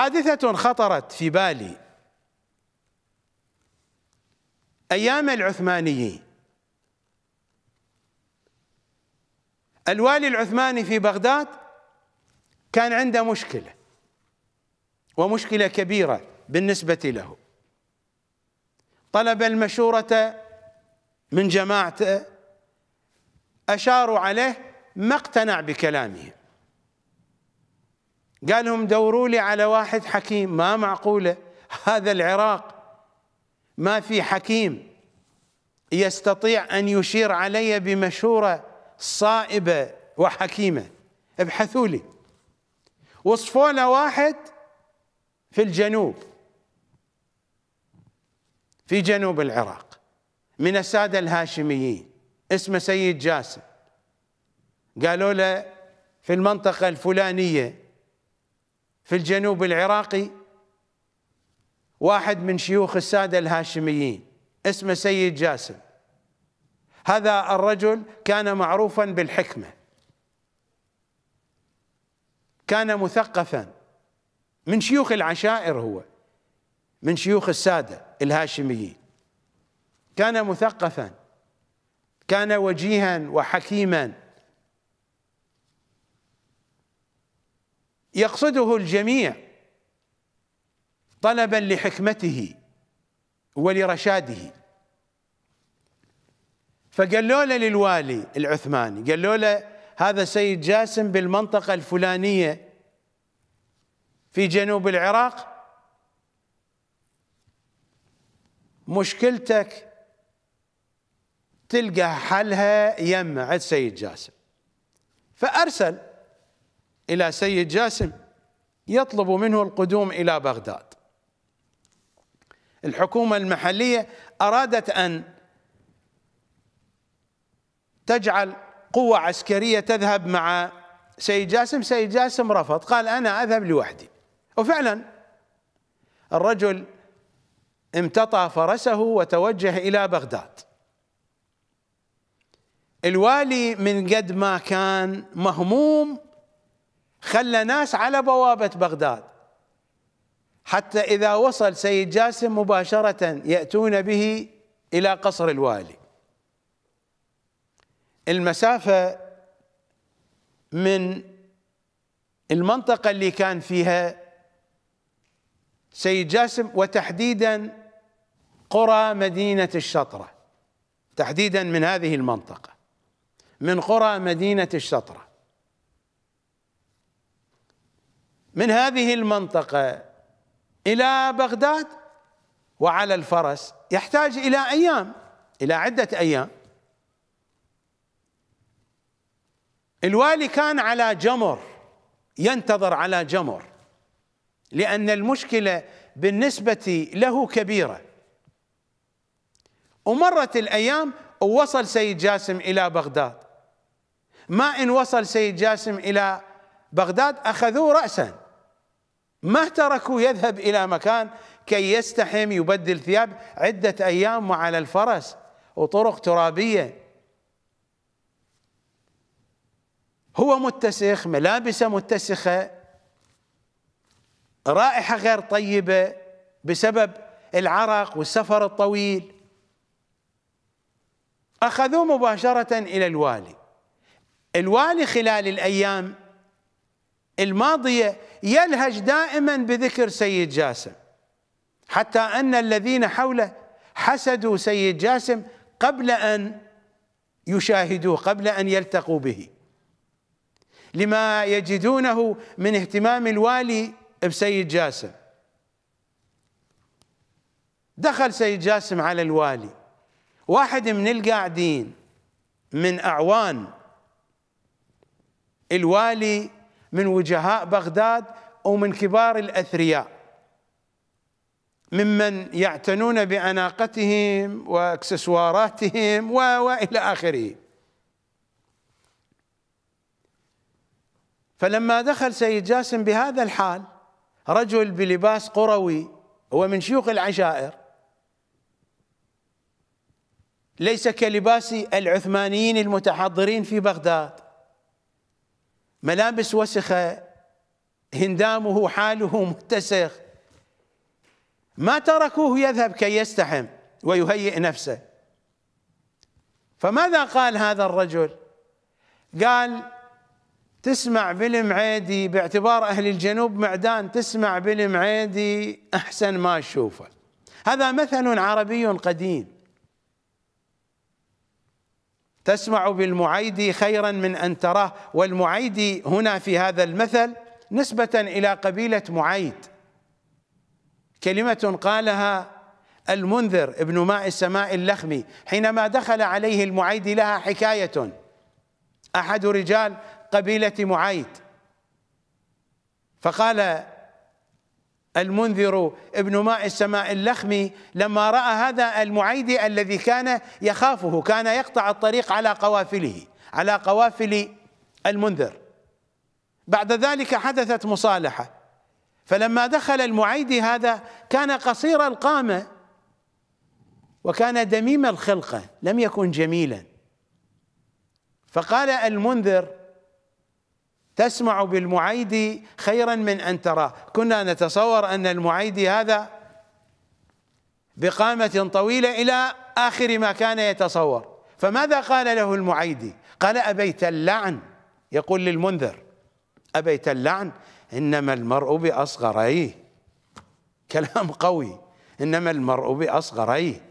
حادثة خطرت في بالي أيام العثمانيين الوالي العثماني في بغداد كان عنده مشكلة ومشكلة كبيرة بالنسبة له طلب المشورة من جماعته أشاروا عليه ما اقتنع بكلامهم قال لهم دوروا لي على واحد حكيم ما معقوله هذا العراق ما في حكيم يستطيع ان يشير علي بمشوره صائبه وحكيمه ابحثوا لي وصفوا له واحد في الجنوب في جنوب العراق من الساده الهاشميين اسمه سيد جاسم قالوا له في المنطقه الفلانيه في الجنوب العراقي واحد من شيوخ السادة الهاشميين اسمه سيد جاسم هذا الرجل كان معروفا بالحكمة كان مثقفا من شيوخ العشائر هو من شيوخ السادة الهاشميين كان مثقفا كان وجيها وحكيما يقصده الجميع طلبا لحكمته ولرشاده فقالوا له للوالي العثماني قالوا له هذا سيد جاسم بالمنطقة الفلانية في جنوب العراق مشكلتك تلقى حلها يم عند سيد جاسم فأرسل إلى سيد جاسم يطلب منه القدوم إلى بغداد الحكومة المحلية أرادت أن تجعل قوة عسكرية تذهب مع سيد جاسم سيد جاسم رفض قال أنا أذهب لوحدي وفعلا الرجل امتطى فرسه وتوجه إلى بغداد الوالي من قد ما كان مهموم خلى ناس على بوابة بغداد حتى إذا وصل سيد جاسم مباشرة يأتون به إلى قصر الوالي المسافة من المنطقة اللي كان فيها سيد جاسم وتحديدا قرى مدينة الشطرة تحديدا من هذه المنطقة من قرى مدينة الشطرة من هذه المنطقة إلى بغداد وعلى الفرس يحتاج إلى أيام إلى عدة أيام الوالي كان على جمر ينتظر على جمر لأن المشكلة بالنسبة له كبيرة ومرت الأيام ووصل سيد جاسم إلى بغداد ما إن وصل سيد جاسم إلى بغداد أخذوه رأسا ما تركوا يذهب إلى مكان كي يستحم يبدل ثياب عدة أيام وعلى الفرس وطرق ترابية هو متسخ ملابسه متسخة رائحة غير طيبة بسبب العرق والسفر الطويل أخذوه مباشرة إلى الوالي الوالي خلال الأيام الماضية يلهج دائما بذكر سيد جاسم حتى أن الذين حوله حسدوا سيد جاسم قبل أن يشاهدوه قبل أن يلتقوا به لما يجدونه من اهتمام الوالي بسيد جاسم دخل سيد جاسم على الوالي واحد من القاعدين من أعوان الوالي من وجهاء بغداد أو من كبار الأثرياء ممن يعتنون بأناقتهم وأكسسواراتهم وإلى آخره فلما دخل سيد جاسم بهذا الحال رجل بلباس قروي هو من شيوخ العشائر ليس كلباس العثمانيين المتحضرين في بغداد ملابس وسخة هندامه حاله متسخ ما تركوه يذهب كي يستحم ويهيئ نفسه فماذا قال هذا الرجل قال تسمع بالمعيدي باعتبار أهل الجنوب معدان تسمع بالمعيدي أحسن ما تشوفه هذا مثل عربي قديم تسمع بالمعيدي خيرا من أن تراه والمعيدي هنا في هذا المثل نسبة إلى قبيلة معيد كلمة قالها المنذر ابن ماء السماء اللخمي حينما دخل عليه المعيدي لها حكاية أحد رجال قبيلة معيد فقال المنذر ابن ماء السماء اللخمي لما راى هذا المعيدي الذي كان يخافه كان يقطع الطريق على قوافله على قوافل المنذر بعد ذلك حدثت مصالحه فلما دخل المعيدي هذا كان قصير القامه وكان دميم الخلقه لم يكن جميلا فقال المنذر تسمع بالمعيدي خيرا من أن تراه كنا نتصور أن المعيدي هذا بقامة طويلة إلى آخر ما كان يتصور فماذا قال له المعيدي قال أبيت اللعن يقول للمنذر أبيت اللعن إنما المرء بأصغريه كلام قوي إنما المرء بأصغريه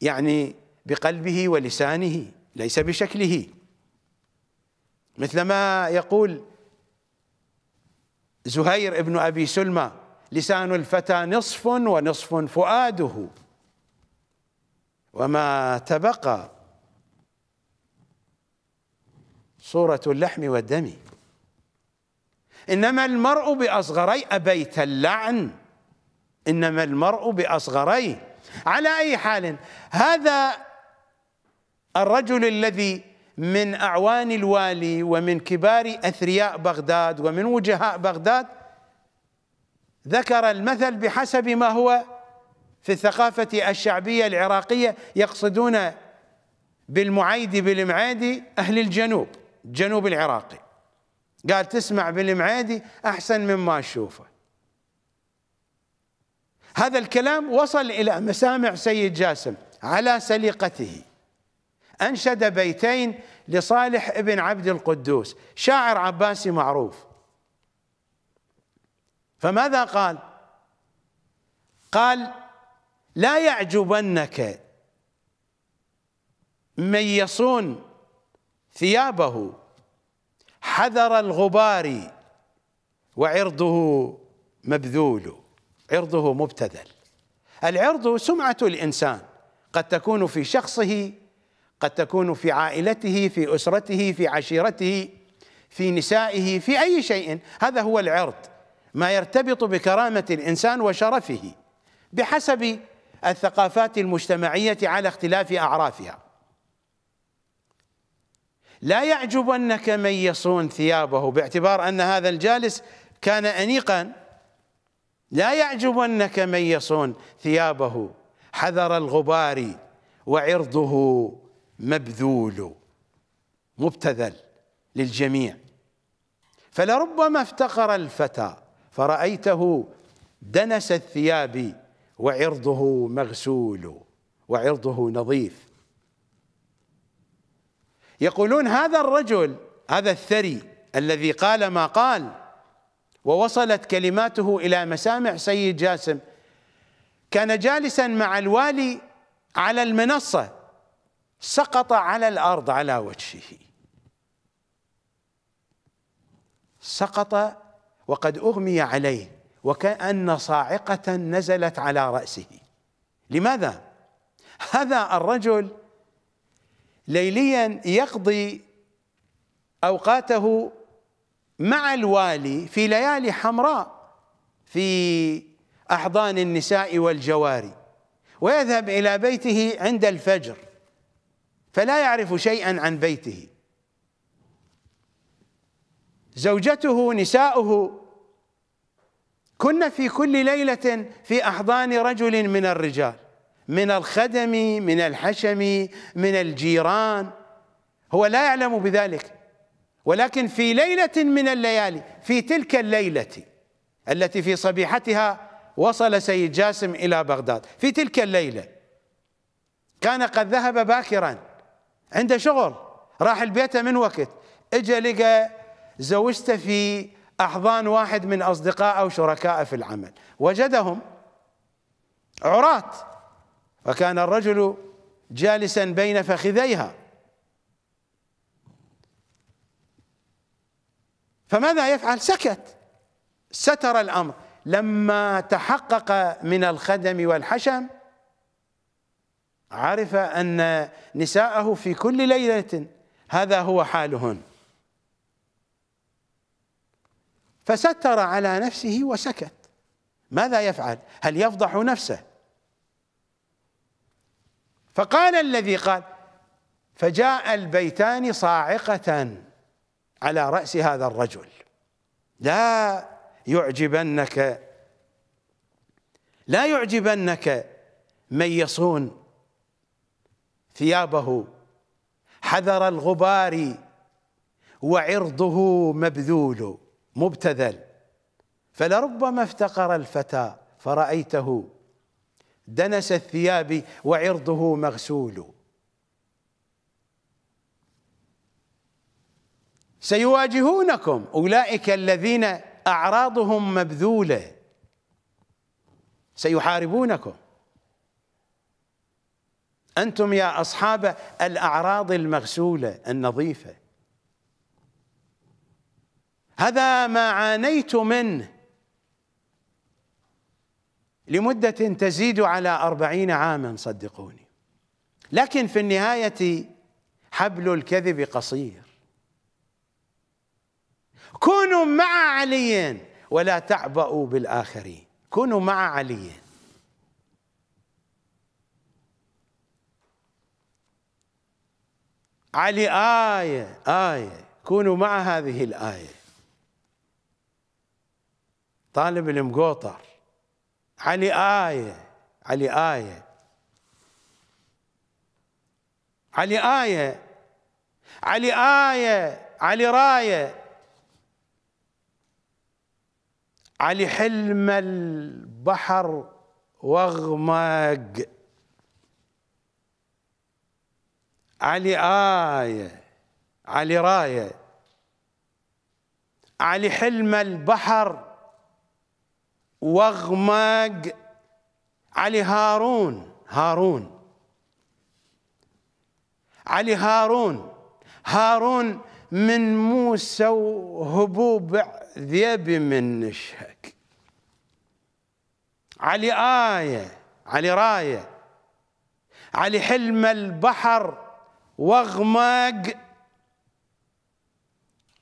يعني بقلبه ولسانه ليس بشكله مثل ما يقول زهير ابن أبي سلمى لسان الفتى نصف ونصف فؤاده وما تبقى صورة اللحم والدم إنما المرء بأصغري أبيت اللعن إنما المرء بأصغريه على أي حال هذا الرجل الذي من أعوان الوالي ومن كبار أثرياء بغداد ومن وجهاء بغداد ذكر المثل بحسب ما هو في الثقافة الشعبية العراقية يقصدون بالمعيدي بالمعادي أهل الجنوب الجنوب العراقي قال تسمع بالمعادي أحسن مما أشوفه هذا الكلام وصل إلى مسامع سيد جاسم على سليقته أنشد بيتين لصالح بن عبد القدوس شاعر عباسي معروف فماذا قال قال لا يعجبنك من يصون ثيابه حذر الغبار وعرضه مبذول عرضه مبتذل العرض سمعة الإنسان قد تكون في شخصه قد تكون في عائلته في أسرته في عشيرته في نسائه في أي شيء هذا هو العرض ما يرتبط بكرامة الإنسان وشرفه بحسب الثقافات المجتمعية على اختلاف أعرافها لا يعجبنك من يصون ثيابه باعتبار أن هذا الجالس كان أنيقا لا يعجبنك من يصون ثيابه حذر الغبار وعرضه مبذول مبتذل للجميع فلربما افتقر الفتى فرأيته دنس الثياب وعرضه مغسول وعرضه نظيف يقولون هذا الرجل هذا الثري الذي قال ما قال ووصلت كلماته إلى مسامع سيد جاسم كان جالسا مع الوالي على المنصة سقط على الارض على وجهه سقط وقد اغمي عليه وكأن صاعقة نزلت على رأسه لماذا؟ هذا الرجل ليليا يقضي أوقاته مع الوالي في ليالي حمراء في أحضان النساء والجواري ويذهب إلى بيته عند الفجر فلا يعرف شيئا عن بيته زوجته نساؤه كن في كل ليلة في أحضان رجل من الرجال من الخدم من الحشم من الجيران هو لا يعلم بذلك ولكن في ليلة من الليالي في تلك الليلة التي في صبيحتها وصل سيد جاسم إلى بغداد في تلك الليلة كان قد ذهب باكرا عنده شغل راح لبيته من وقت اجى لقى زوجته في احضان واحد من اصدقائه وشركائه في العمل وجدهم عراة وكان الرجل جالسا بين فخذيها فماذا يفعل سكت ستر الامر لما تحقق من الخدم والحشم عرف أن نساءه في كل ليلة هذا هو حالهن فستر على نفسه وسكت ماذا يفعل هل يفضح نفسه فقال الذي قال فجاء البيتان صاعقة على رأس هذا الرجل لا يعجبنك لا يعجبنك من يصون ثيابه حذر الغبار وعرضه مبذول مبتذل فلربما افتقر الفتى فرأيته دنس الثياب وعرضه مغسول سيواجهونكم أولئك الذين أعراضهم مبذولة سيحاربونكم أنتم يا أصحاب الأعراض المغسولة النظيفة هذا ما عانيت منه لمدة تزيد على أربعين عاما صدقوني لكن في النهاية حبل الكذب قصير كونوا مع علي ولا تعبأوا بالآخرين كونوا مع علي علي آية آية كونوا مع هذه الآية طالب المقوطر علي آية علي آية علي آية علي آية علي راية علي حلم البحر واغمق علي آية علي راية علي حلم البحر واغمق علي هارون هارون علي هارون هارون من موسى وهبوب ذيبي من نشهك علي آية علي راية علي حلم البحر واغمق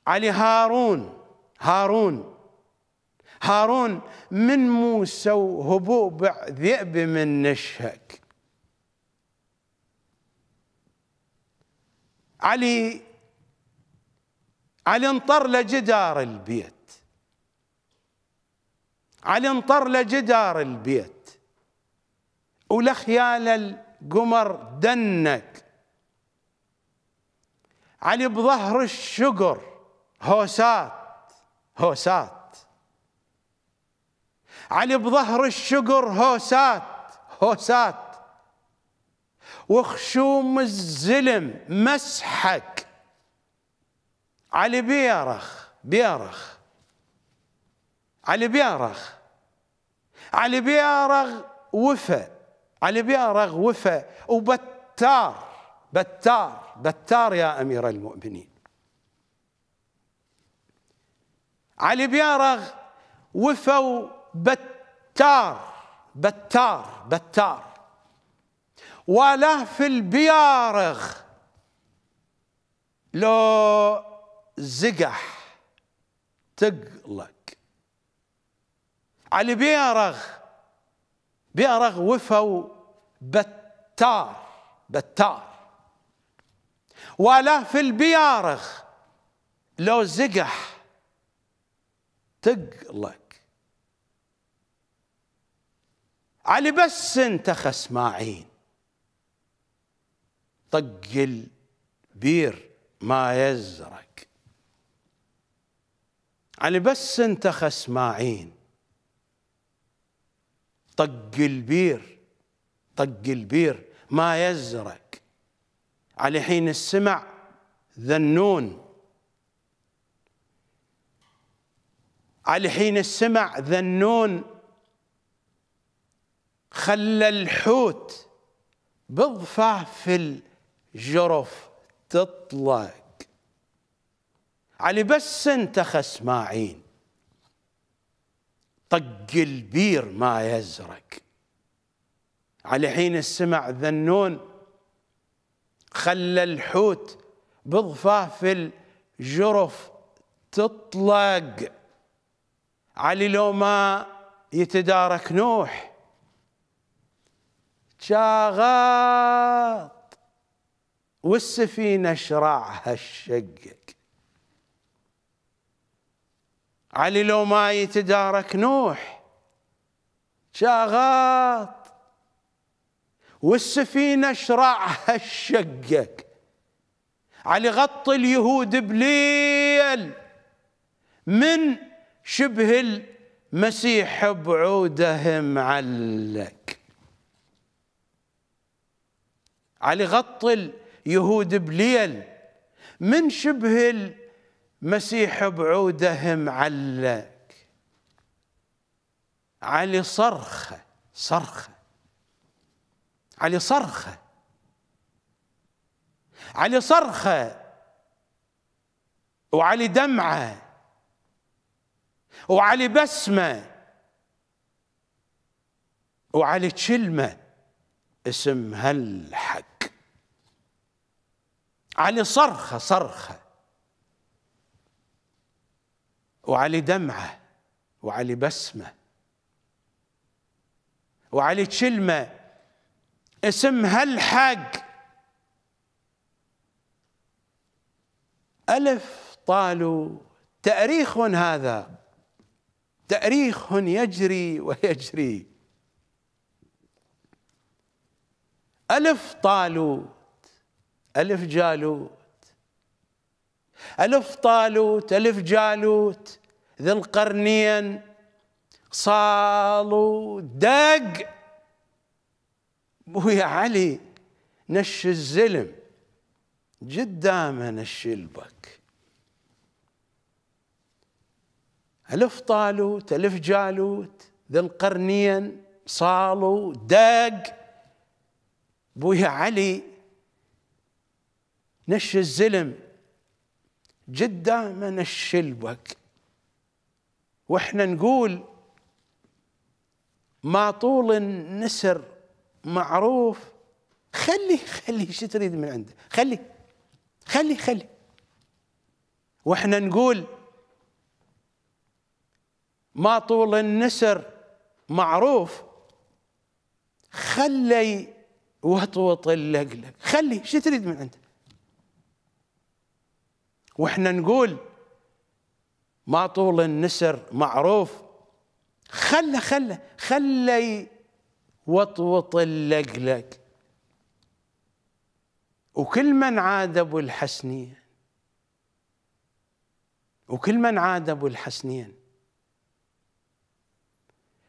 على هارون هارون هارون من موسى وهبوب ذئب من نشهك علي علي انطر لجدار البيت علي انطر لجدار البيت ولخيال القمر دنك علي بظهر الشقر هوسات هوسات علي بظهر الشقر هوسات هوسات وخشوم الزلم مسحك علي بيرخ بيرخ علي بيرخ علي بيرخ وفى علي بيرخ وفى وبتار بتار بتار يا أمير المؤمنين علي بيارغ وفوا بتار بتار بتار وله في البيارغ لو زقح تقلق علي بيرغ بيرغ وفوا بتار بتار ولا في البيارخ لو زقح تقلك علي بس انتخى اسماعيل طق البير ما يزرق علي بس انتخى اسماعيل طق البير طق البير ما يزرق على حين السمع ذنون على حين السمع ذنون خلى الحوت بضفع في الجرف تطلق علي بس انتخى اسماعيل طق البير ما يزرق على حين السمع ذنون خلى الحوت بضفاف الجرف تطلق علي لو ما يتدارك نوح شاغاط والسفينة شرعها الشقق علي لو ما يتدارك نوح شاغاط والسفينة شرعها الشقق على غط اليهود بليل من شبه المسيح بعوده معلق على غط اليهود بليل من شبه المسيح بعوده معلق علي صرخه صرخه علي صرخة علي صرخة وعلي دمعة وعلي بسمة وعلي كلمة اسمها الحق علي صرخة صرخة وعلي دمعة وعلي بسمة وعلي كلمة اسمها الحق ألف طالوا تأريخ هذا تأريخ يجري ويجري ألف طالوت ألف جالوت ألف طالوت ألف جالوت ذي القرنين صالوا دق بويا علي نش الزلم قدامه نش البك ألف طالوت ألف جالوت ذي القرنين صالوا داق بويا علي نش الزلم قدامه نش البك واحنا نقول ما طول النسر معروف خلي خلي شو تريد من عنده خلي خلي خلي واحنا نقول ما طول النسر معروف خلي وطوط اللقلق خلي شو تريد من عنده واحنا نقول ما طول النسر معروف خله خله خلي وطوط اللقلق وكل من عاد ابو الحسنين وكل من عاد ابو الحسنين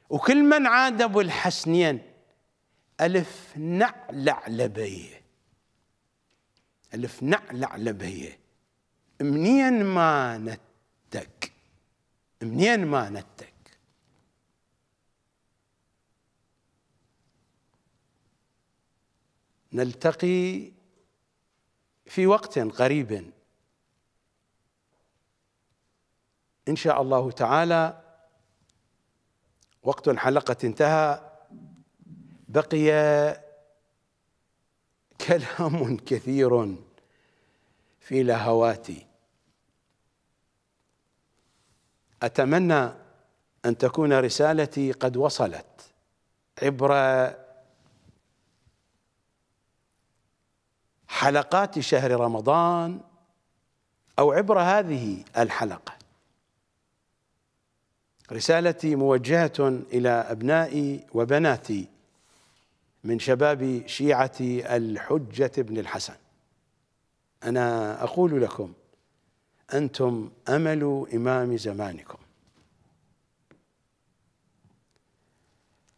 وكل من عاد ابو الحسنين الف لبيه الف لبيه منين ما نتك منين ما نتك نلتقي في وقت قريب ان شاء الله تعالى وقت الحلقه انتهى بقي كلام كثير في لهواتي اتمنى ان تكون رسالتي قد وصلت عبر حلقات شهر رمضان أو عبر هذه الحلقة رسالتي موجهة إلى أبنائي وبناتي من شباب شيعة الحجة بن الحسن أنا أقول لكم أنتم أمل إمام زمانكم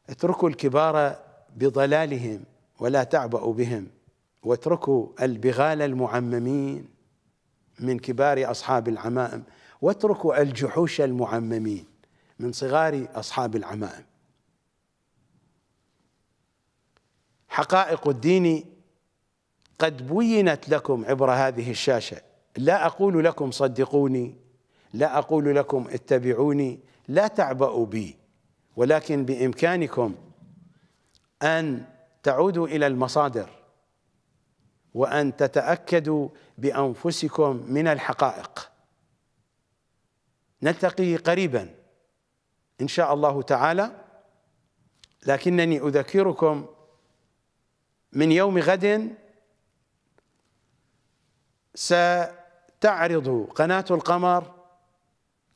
اتركوا الكبار بضلالهم ولا تعبأوا بهم واتركوا البغال المعممين من كبار أصحاب العمائم واتركوا الجحوش المعممين من صغار أصحاب العمائم حقائق الدين قد بينت لكم عبر هذه الشاشة لا أقول لكم صدقوني لا أقول لكم اتبعوني لا تعبأوا بي ولكن بإمكانكم أن تعودوا إلى المصادر وأن تتأكدوا بأنفسكم من الحقائق نلتقي قريبا إن شاء الله تعالى لكنني أذكركم من يوم غد ستعرض قناة القمر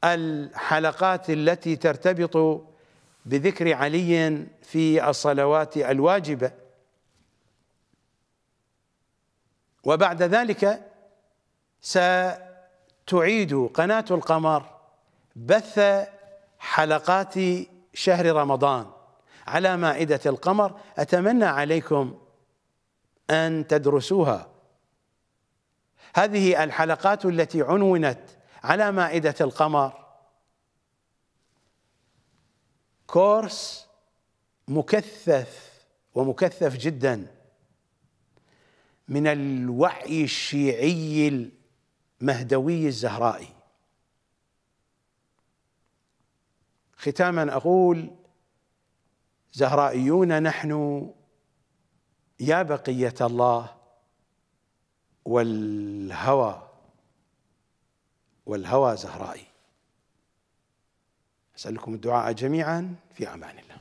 الحلقات التي ترتبط بذكر علي في الصلوات الواجبه وبعد ذلك ستعيد قناة القمر بث حلقات شهر رمضان على مائدة القمر أتمنى عليكم أن تدرسوها هذه الحلقات التي عنونت على مائدة القمر كورس مكثف ومكثف جداً من الوعي الشيعي المهدوي الزهرائي ختاما اقول زهرائيون نحن يا بقيه الله والهوى والهوى زهرائي اسالكم الدعاء جميعا في امان الله